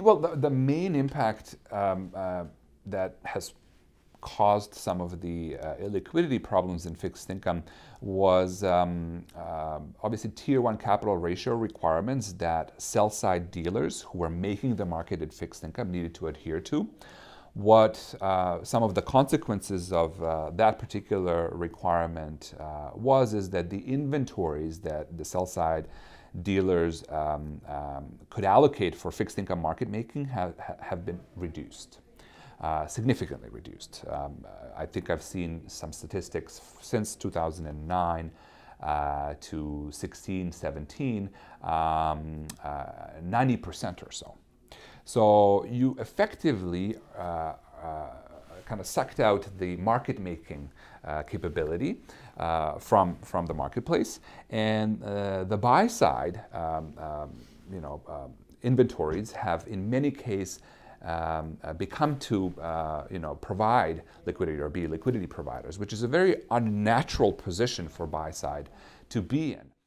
Well, the, the main impact um, uh, that has caused some of the uh, illiquidity problems in fixed income was um, uh, obviously tier one capital ratio requirements that sell side dealers who were making the market in fixed income needed to adhere to what uh, some of the consequences of uh, that particular requirement uh, was is that the inventories that the sell side dealers um, um, could allocate for fixed income market making have, have been reduced. Uh, significantly reduced. Um, I think I've seen some statistics since 2009 uh, to 16, 17, 90% um, uh, or so. So you effectively uh, uh, kind of sucked out the market making uh, capability uh, from from the marketplace, and uh, the buy side, um, um, you know, um, inventories have in many cases. Um, uh, become to you know provide liquidity or be liquidity providers, which is a very unnatural position for buy side to be in.